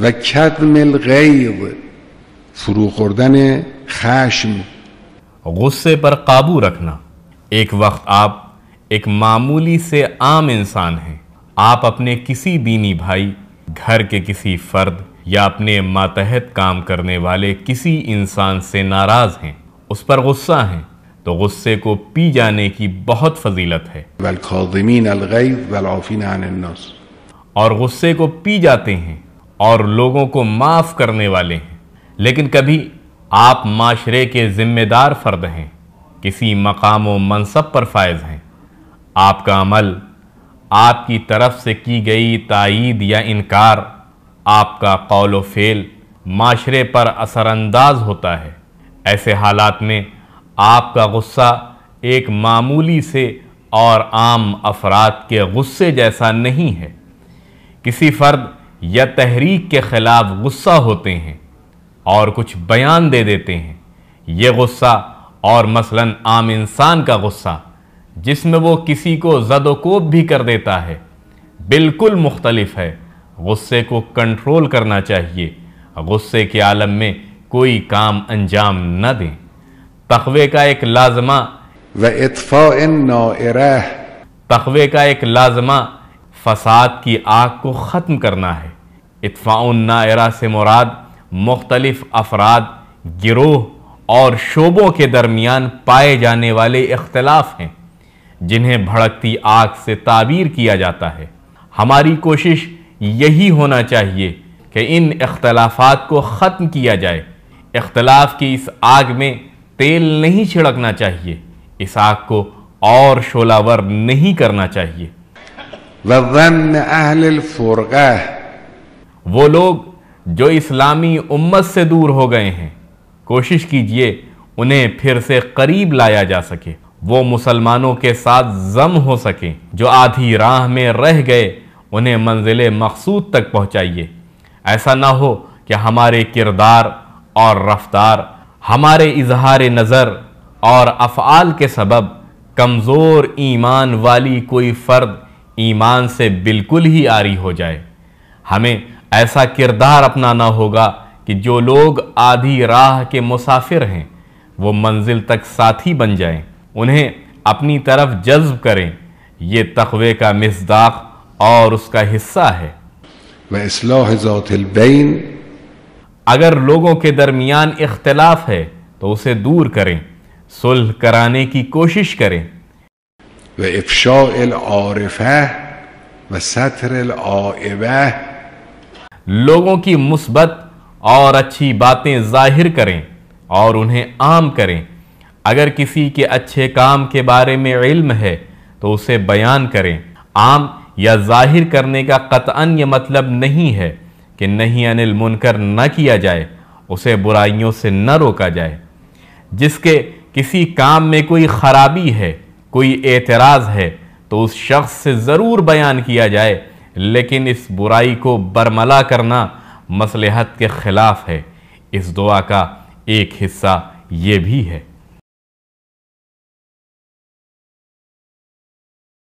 و کدم الغیب فرو خوردن خشم غصے پر قابو رکھنا ایک وقت آپ एक मामूली से आम इंसान हैं आप अपने किसी बीनी भाई घर के किसी फर्द या अपने मातहत काम करने वाले किसी इंसान से नाराज हैं उस पर गुस्सा हैं तो गुस्से को पी जाने की बहुत फजीलत है और गुस्से को पी जाते हैं और लोगों को माफ़ करने वाले हैं लेकिन कभी आप माशरे के ज़िम्मेदार फ़र्द हैं किसी मकाम व मनसब पर फायज़ हैं आपका अमल आपकी तरफ से की गई तइद या इनकार आपका कौल व फेल माशरे पर असरानंदाज होता है ऐसे हालात में आपका गुस्सा एक मामूली से और आम अफराद के गुस्से जैसा नहीं है किसी फ़र्द या तहरीक के खिलाफ गुस्सा होते हैं और कुछ बयान दे देते हैं ये गुस्सा और मसलन आम इंसान का गुस्सा जिसमें वो किसी को जदोकोप भी कर देता है बिल्कुल मुख्तलफ है गुस्से को कंट्रोल करना चाहिए गुस्से के आलम में कोई काम अंजाम न दें तखवे का एक लाजमा व इतफ़ा तखवे का एक लाजमा फसाद की आग को ख़त्म करना है इतफ़ाउन्नारा से मुराद मुख्तलफ़ अफराद गिरोह और शोबों के दरमियान पाए जाने वाले इख्तलाफ हैं जिन्हें भड़कती आग से ताबीर किया जाता है हमारी कोशिश यही होना चाहिए कि इन इख्तलाफात को ख़त्म किया जाए इख्तलाफ की इस आग में तेल नहीं छिड़कना चाहिए इस आग को और शोलावर नहीं करना चाहिए वन अहल फुरग वो लोग जो इस्लामी उम्मत से दूर हो गए हैं कोशिश कीजिए उन्हें फिर से करीब लाया जा सके वो मुसलमानों के साथ जम हो सके जो आधी राह में रह गए उन्हें मंजिल मकसूद तक पहुँचाइए ऐसा ना हो कि हमारे किरदार और रफ्तार हमारे इजहार नज़र और अफ़ाल के सबब कमज़ोर ईमान वाली कोई फ़र्द ईमान से बिल्कुल ही आरी हो जाए हमें ऐसा किरदार अपनाना होगा कि जो लोग आधी राह के मुसाफिर हैं वो मंजिल तक साथी बन जाएं, उन्हें अपनी तरफ जज्ब करें ये तखवे का मजदाक और उसका हिस्सा है अगर लोगों के दरमियान इख्तलाफ है तो उसे दूर करें सुलह कराने की कोशिश करें وإفشاء العارفة व सतर लोगों की मुस्बत और अच्छी बातें जाहिर करें और उन्हें आम करें अगर किसी के अच्छे काम के बारे में इल्म है तो उसे बयान करें आम या जाहिर करने का कतअन ये मतलब नहीं है कि नहीं अनिल मुनकर न किया जाए उसे बुराइयों से न रोका जाए जिसके किसी काम में कोई ख़राबी है कोई एतराज़ है तो उस शख्स से ज़रूर बयान किया जाए लेकिन इस बुराई को बरमला करना मसलहत के ख़िलाफ़ है इस दुआ का एक हिस्सा ये भी है